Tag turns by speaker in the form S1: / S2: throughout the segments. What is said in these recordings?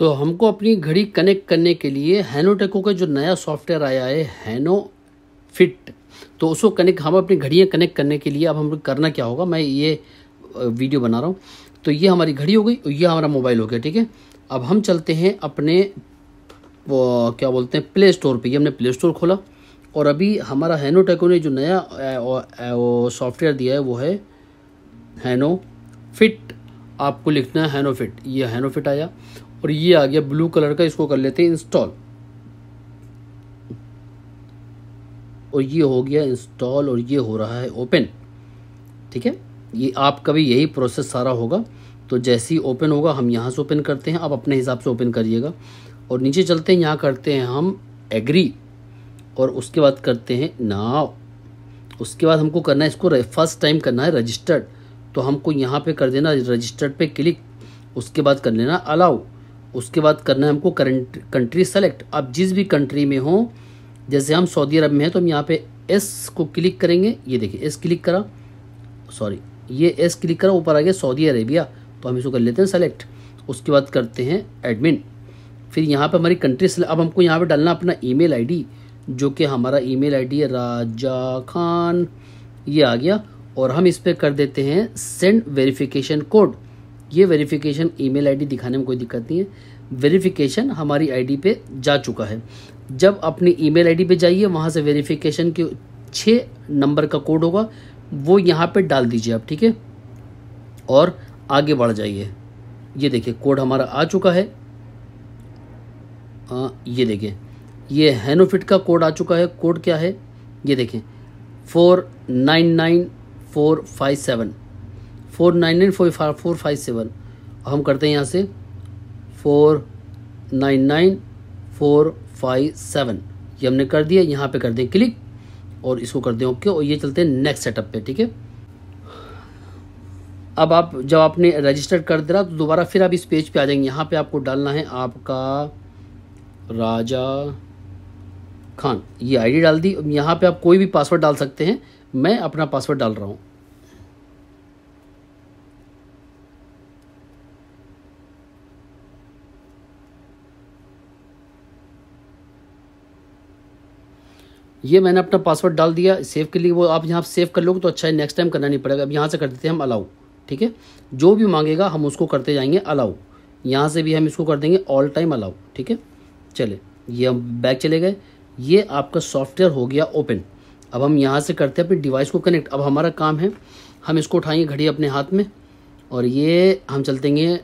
S1: तो हमको अपनी घड़ी कनेक्ट करने के लिए हैनोटेको का जो नया सॉफ्टवेयर आया है हैनो फिट तो उसको कनेक्ट हम अपनी घड़ियाँ कनेक्ट करने के लिए अब हम करना क्या होगा मैं ये वीडियो बना रहा हूँ तो ये हमारी घड़ी हो गई और ये हमारा मोबाइल हो गया ठीक है अब हम चलते हैं अपने वो क्या बोलते हैं प्ले स्टोर पर ये हमने प्ले स्टोर खोला और अभी हमारा हैनोटेको ने जो नया सॉफ्टवेयर दिया है वो है हैनो फिट आपको लिखना है हैनो फिट ये हैनो फिट आया और ये आ गया ब्लू कलर का इसको कर लेते हैं इंस्टॉल और ये हो गया इंस्टॉल और ये हो रहा है ओपन ठीक है ये आपका भी यही प्रोसेस सारा होगा तो जैसे ही ओपन होगा हम यहाँ से ओपन करते हैं आप अपने हिसाब से ओपन करिएगा और नीचे चलते हैं यहाँ करते हैं हम एग्री और उसके बाद करते हैं नाव उसके बाद हमको करना है इसको फर्स्ट टाइम करना है रजिस्टर्ड तो हमको यहाँ पे कर देना रजिस्टर्ड पे क्लिक उसके बाद कर लेना अलाउ उसके बाद करना है हमको करंट कंट्री सेलेक्ट आप जिस भी कंट्री में हो जैसे हम सऊदी अरब में हैं तो हम यहाँ पे एस को क्लिक करेंगे ये देखिए एस क्लिक करा सॉरी ये एस क्लिक करा ऊपर आ गया सऊदी अरेबिया तो हम इसको कर लेते हैं सेलेक्ट उसके बाद करते हैं एडमिन फिर यहाँ पे हमारी कंट्री अब हमको यहाँ पे डालना अपना ईमेल आईडी जो कि हमारा ईमेल आईडी है राजा खान ये आ गया और हम इस पर कर देते हैं सेंड वेरिफिकेशन कोड ये वेरिफिकेशन ईमेल आईडी दिखाने में कोई दिक्कत नहीं है वेरिफिकेशन हमारी आईडी पे जा चुका है जब अपनी ईमेल आईडी पे जाइए वहाँ से वेरिफिकेशन के छः नंबर का कोड होगा वो यहाँ पे डाल दीजिए आप ठीक है और आगे बढ़ जाइए ये देखिए कोड हमारा आ चुका है आ, हाँ, ये देखिए ये हैनोफिट का कोड आ चुका है कोड क्या है ये देखें four nine nine four five seven four nine nine four five four five seven हम करते हैं यहाँ से four nine nine four five seven ये हमने कर दिया यहाँ पे कर दें क्लिक और इसको कर दें ओके और ये चलते हैं नेक्स्ट सेटअप पे ठीक है अब आप जब आपने रजिस्टर कर दिया तो दोबारा फिर आप इस पेज पे आ जाएंगे यहाँ पे आपको डालना है आपका राजा खान ये आईडी डाल दी यहाँ पे आप कोई भी पासवर्ड डाल सकते हैं मैं अपना पासवर्ड डाल रहा हूँ ये मैंने अपना पासवर्ड डाल दिया सेव के लिए वो आप यहाँ सेव कर लोगे तो अच्छा है नेक्स्ट टाइम करना नहीं पड़ेगा अब यहाँ से कर देते हैं हम अलाउ ठीक है जो भी मांगेगा हम उसको करते जाएंगे अलाउ यहाँ से भी हम इसको कर देंगे ऑल टाइम अलाउ ठीक है चले ये हम बैक चले गए ये आपका सॉफ्टवेयर हो गया ओपन अब हम यहाँ से करते हैं अपने डिवाइस को कनेक्ट अब हमारा काम है हम इसको उठाएंगे घड़ी अपने हाथ में और ये हम चलते हैं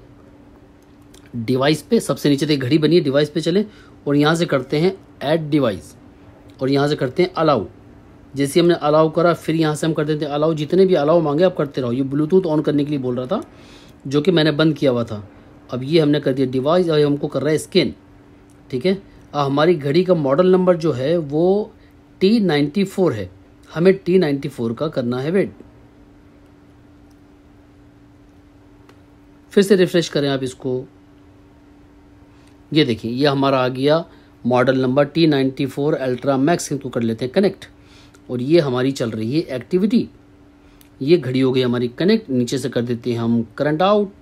S1: डिवाइस पे सबसे नीचे तक तो घड़ी बनी है डिवाइस पे चले और यहाँ से करते हैं ऐड डिवाइस और यहाँ से करते हैं अलाउ जैसे हमने अलाउ करा फिर यहाँ से हम कर देते हैं अलाउ जितने भी अलाउ मांगे आप करते रहो ये ब्लूटूथ ऑन करने के लिए बोल रहा था जो कि मैंने बंद किया हुआ था अब ये हमने कर दिया डिवाइस और हमको कर रहा है स्कैन ठीक है हमारी घड़ी का मॉडल नंबर जो है वो टी नाइन्टी फोर है हमें टी नाइन्टी फोर का करना है वेट फिर से रिफ़्रेश करें आप इसको ये देखिए ये हमारा आ गया model number T ninety four ultra max इनको कर लेते हैं कनेक्ट और ये हमारी चल रही है एक्टिविटी ये घड़ी हो गई हमारी कनेक्ट नीचे से कर देते हैं हम करंट आउट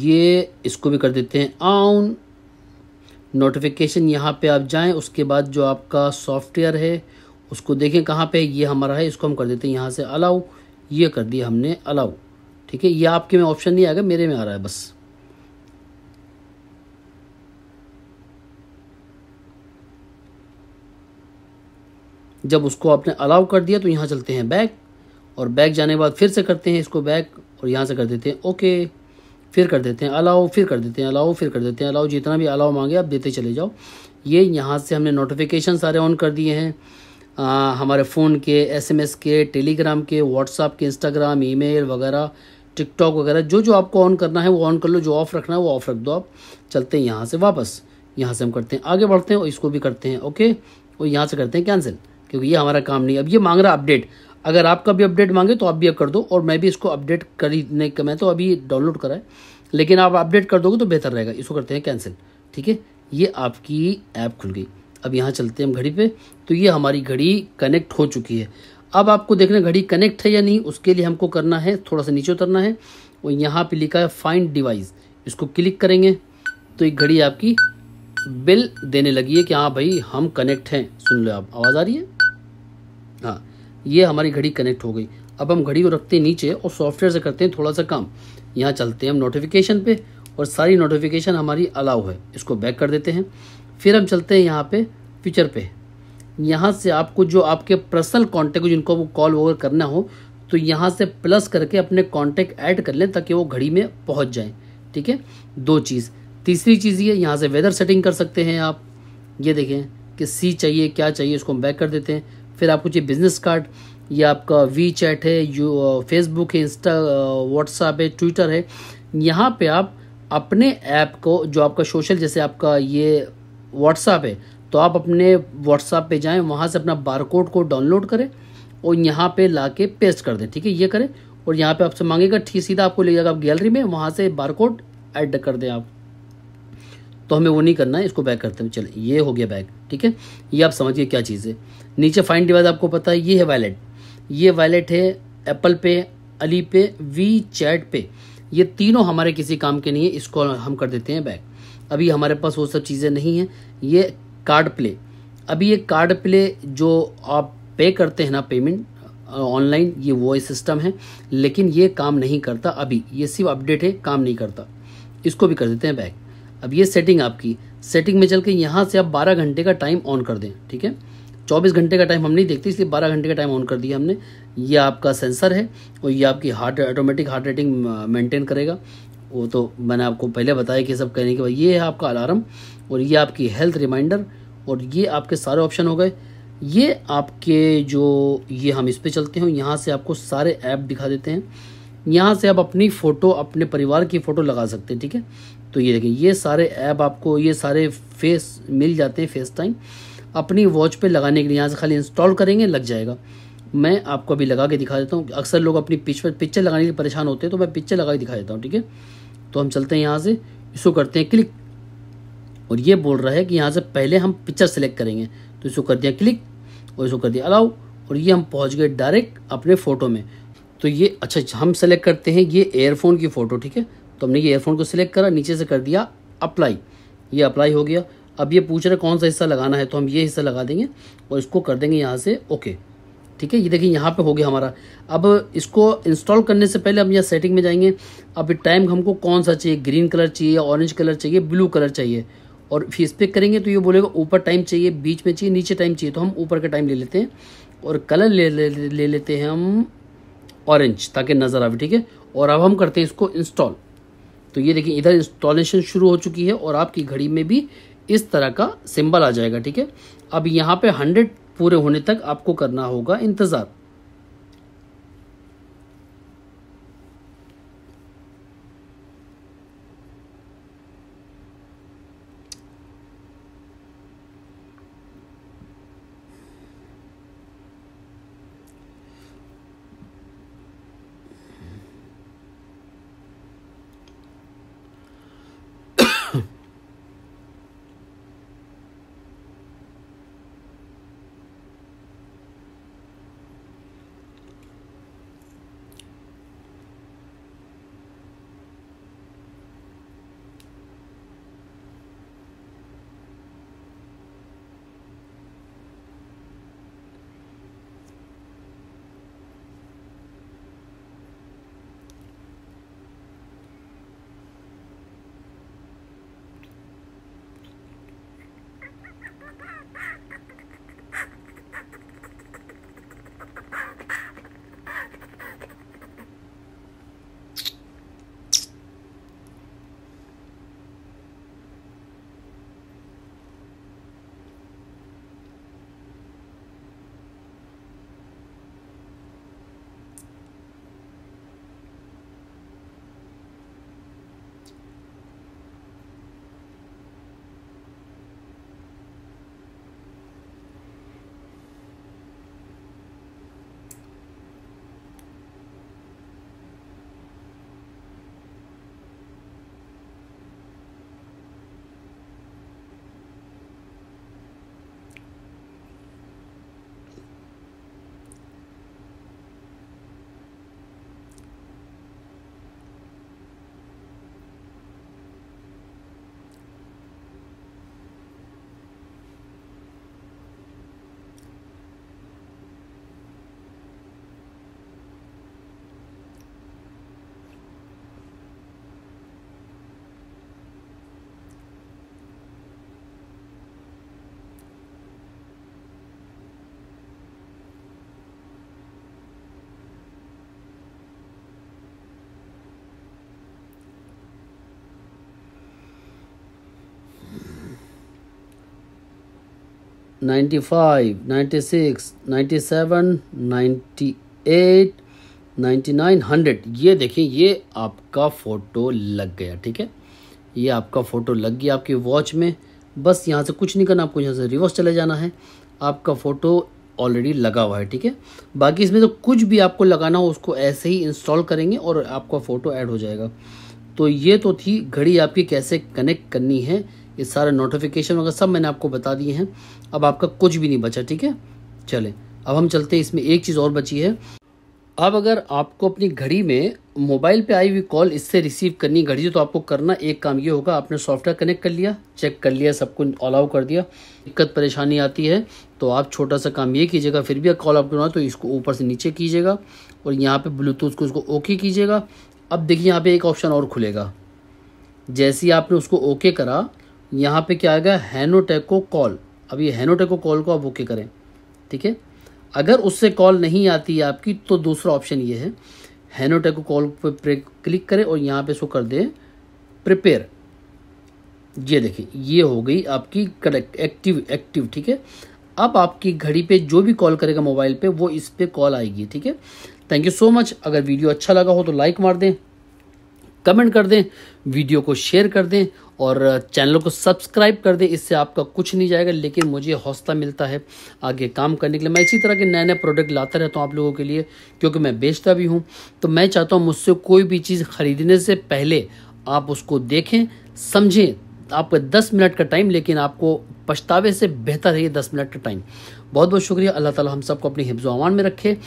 S1: ये इसको भी कर देते हैं ऑन नोटिफिकेशन यहाँ पे आप जाएं उसके बाद जो आपका सॉफ्टवेयर है उसको देखें कहाँ पे ये हमारा है इसको हम कर देते हैं यहाँ से अलाउ ये कर दिया हमने अलाउ ठीक है ये आपके में ऑप्शन नहीं आएगा मेरे में आ रहा है बस जब उसको आपने अलाउ कर दिया तो यहाँ चलते हैं बैक और बैक जाने के बाद फिर से करते हैं इसको बैक और यहाँ से कर देते हैं ओके फिर कर देते हैं अलाओ फिर कर देते हैं अलाओ फिर कर देते हैं अलाओ जितना भी अलाओ मांगे आप देते चले जाओ ये यहाँ से हमने नोटिफिकेशन सारे ऑन कर दिए हैं आ, हमारे फ़ोन के एसएमएस के टेलीग्राम के व्हाट्सअप के इंस्टाग्राम ईमेल वगैरह टिकटॉक वगैरह जो जो आपको ऑन करना है वो ऑन कर लो जो ऑफ़ रखना है वो ऑफ़ रख दो आप चलते हैं यहाँ से वापस यहाँ से हम करते हैं आगे बढ़ते हैं और इसको भी करते हैं ओके और यहाँ से करते हैं कैंसिल क्योंकि ये हमारा काम नहीं अब ये मांग रहा अपडेट अगर आपका भी अपडेट मांगे तो आप भी अब कर दो और मैं भी इसको अपडेट खरीदने का मैं तो अभी डाउनलोड करा है लेकिन आप अपडेट कर दोगे तो बेहतर रहेगा इसको करते हैं कैंसिल ठीक है ये आपकी ऐप खुल गई अब यहाँ चलते हैं हम घड़ी पे तो ये हमारी घड़ी कनेक्ट हो चुकी है अब आपको देखना घड़ी कनेक्ट है या नहीं उसके लिए हमको करना है थोड़ा सा नीचे उतरना है और यहाँ पर लिखा है फाइंड डिवाइस इसको क्लिक करेंगे तो ये घड़ी आपकी बिल देने लगी है कि हाँ भाई हम कनेक्ट हैं सुन लो आप आवाज़ आ रही है ये हमारी घड़ी कनेक्ट हो गई अब हम घड़ी को रखते हैं नीचे और सॉफ्टवेयर से करते हैं थोड़ा सा काम यहाँ चलते हैं हम नोटिफिकेशन पे और सारी नोटिफिकेशन हमारी अलाउ है इसको बैक कर देते हैं फिर हम चलते हैं यहाँ पे फ्यूचर पे यहाँ से आपको जो आपके पर्सनल कॉन्टैक्ट जिनको वो कॉल वगैरह करना हो तो यहाँ से प्लस करके अपने कॉन्टैक्ट ऐड कर लें ताकि वो घड़ी में पहुँच जाएँ ठीक है दो चीज़ तीसरी चीज़ ये यहाँ से वेदर सेटिंग कर सकते हैं आप ये देखें कि सी चाहिए क्या चाहिए इसको हम बैक कर देते हैं फिर आपको चाहिए बिज़नेस कार्ड या आपका वी चैट है यू फेसबुक है इंस्टा व्हाट्सएप है ट्विटर है यहाँ पे आप अपने ऐप को जो आपका सोशल जैसे आपका ये व्हाट्सअप है तो आप अपने व्हाट्सएप पे जाएं वहाँ से अपना बारकोड को डाउनलोड करें और यहाँ पे ला के पेस्ट कर दें ठीक है ये करें और यहाँ पे आपसे मांगेगा ठीक सीधा आपको ले जाएगा आप गैलरी में वहाँ से बारकोड ऐड कर दें आप तो हमें वो नहीं करना है इसको बैक करते हैं चलें ये हो गया बैक ठीक है ये आप समझिए क्या चीज़ है नीचे फाइन डिवाइस आपको पता है ये है वैलेट ये वैलेट है एप्पल पे अली पे वी चैट पे ये तीनों हमारे किसी काम के नहीं है इसको हम कर देते हैं बैक अभी हमारे पास वो सब चीज़ें नहीं हैं ये कार्ड प्ले अभी ये कार्ड प्ले जो आप पे करते हैं ना पेमेंट ऑनलाइन ये वॉइस सिस्टम है लेकिन ये काम नहीं करता अभी ये सिर्फ अपडेट है काम नहीं करता इसको भी कर देते हैं बैक अब ये सेटिंग आपकी सेटिंग में चल के यहाँ से आप बारह घंटे का टाइम ऑन कर दें ठीक है चौबीस घंटे का टाइम हम नहीं देखते इसलिए बारह घंटे का टाइम ऑन कर दिया हमने ये आपका सेंसर है और ये आपकी heart automatic heart rating maintain करेगा वो तो मैंने आपको पहले बताया कि सब कहने के बाद ये है आपका अलार्म और ये आपकी हेल्थ रिमाइंडर और ये आपके सारे ऑप्शन हो गए ये आपके जो ये हम इस पर चलते हैं यहाँ से आपको सारे ऐप दिखा देते हैं यहाँ से आप अपनी फ़ोटो अपने परिवार की फ़ोटो लगा सकते हैं ठीक है तो ये देखिए ये सारे ऐप आपको ये सारे फेस मिल जाते हैं फेस टाइम अपनी वॉच पे लगाने के लिए यहाँ से खाली इंस्टॉल करेंगे लग जाएगा मैं आपको अभी लगा के दिखा देता हूँ अक्सर लोग अपनी पिच पर पिक्चर लगाने के लिए परेशान होते हैं तो मैं पिक्चर लगा के दिखा देता हूँ ठीक है तो हम चलते हैं यहाँ से इसको करते हैं क्लिक और ये बोल रहा है कि यहाँ से पहले हम पिक्चर सेलेक्ट करेंगे तो इसको कर दिया क्लिक और इसको कर दिया अलाउ और ये हम पहुँच गए डायरेक्ट अपने फ़ोटो में तो ये अच्छा हम सेलेक्ट करते हैं ये एयरफोन की फ़ोटो ठीक है तो हमने ये एयरफोन को सिलेक्ट करा नीचे से कर दिया अप्लाई ये अप्लाई हो गया अब ये पूछ रहे कौन सा हिस्सा लगाना है तो हम ये हिस्सा लगा देंगे और इसको कर देंगे यहाँ से ओके ठीक है ये देखिए यहाँ पे हो गया हमारा अब इसको इंस्टॉल करने से पहले हम यहाँ सेटिंग में जाएंगे अब टाइम हमको कौन सा चाहिए ग्रीन कलर चाहिए ऑरेंज कलर चाहिए ब्लू कलर चाहिए और फिर इस पर करेंगे तो ये बोलेगा ऊपर टाइम चाहिए बीच में चाहिए नीचे टाइम चाहिए तो हम ऊपर का टाइम ले लेते हैं और कलर ले, ले, ले लेते हैं हम ऑरेंज ताकि नज़र आवे ठीक है और अब हम करते हैं इसको इंस्टॉल तो ये देखिए इधर इंस्टॉलेशन शुरू हो चुकी है और आपकी घड़ी में भी इस तरह का सिंबल आ जाएगा ठीक है अब यहाँ पे हंड्रेड पूरे होने तक आपको करना होगा इंतज़ार seven ninety eight ninety 99 hundred ये देखें ये आपका फ़ोटो लग गया ठीक है ये आपका फ़ोटो लग गया आपकी वॉच में बस यहाँ से कुछ नहीं करना आपको यहाँ से रिवर्स चले जाना है आपका फ़ोटो ऑलरेडी लगा हुआ है ठीक है बाकी इसमें तो कुछ भी आपको लगाना हो उसको ऐसे ही इंस्टॉल करेंगे और आपका फ़ोटो ऐड हो जाएगा तो ये तो थी घड़ी आपकी कैसे कनेक्ट करनी है ये सारे नोटिफिकेशन वगैरह सब मैंने आपको बता दिए हैं अब आपका कुछ भी नहीं बचा ठीक है चले अब हम चलते हैं इसमें एक चीज़ और बची है अब अगर आपको अपनी घड़ी में मोबाइल पे आई हुई कॉल इससे रिसीव करनी घड़ी से तो आपको करना एक काम ये होगा आपने सॉफ्टवेयर कनेक्ट कर लिया चेक कर लिया सबको अलाउ कर दिया दिक्कत परेशानी आती है तो आप छोटा सा काम ये कीजिएगा फिर भी कॉल आपको ना तो इसको ऊपर से नीचे कीजिएगा और यहाँ पर ब्लूटूथ को उसको ओके कीजिएगा अब देखिए यहाँ पर एक ऑप्शन और खुलेगा जैसे ही आपने उसको ओके करा यहाँ पे क्या आएगा हैनोटेको कॉल अब ये हैनोटेको कॉल को आप ओके करें ठीक है अगर उससे कॉल नहीं आती है आपकी तो दूसरा ऑप्शन ये है हैनोटेको कॉल पर क्लिक करें और यहाँ पे इसको कर दें प्रिपेयर ये देखिए ये हो गई आपकी करेक्ट एक्टिव एक्टिव ठीक है अब आपकी घड़ी पे जो भी कॉल करेगा मोबाइल पे वो इस पर कॉल आएगी ठीक है थैंक यू सो मच अगर वीडियो अच्छा लगा हो तो लाइक मार दें कमेंट कर दें वीडियो को शेयर कर दें और चैनल को सब्सक्राइब कर दें इससे आपका कुछ नहीं जाएगा लेकिन मुझे हौसला मिलता है आगे काम करने के लिए मैं इसी तरह के नए नए प्रोडक्ट लाता रहता हूँ आप लोगों के लिए क्योंकि मैं बेचता भी हूँ तो मैं चाहता हूँ मुझसे कोई भी चीज़ ख़रीदने से पहले आप उसको देखें समझें आपको दस मिनट का टाइम लेकिन आपको पछतावे से बेहतर है ये दस मिनट का टाइम बहुत बहुत शुक्रिया अल्लाह ताला हम सबको अपनी हिफ्ज़ अमान में रखे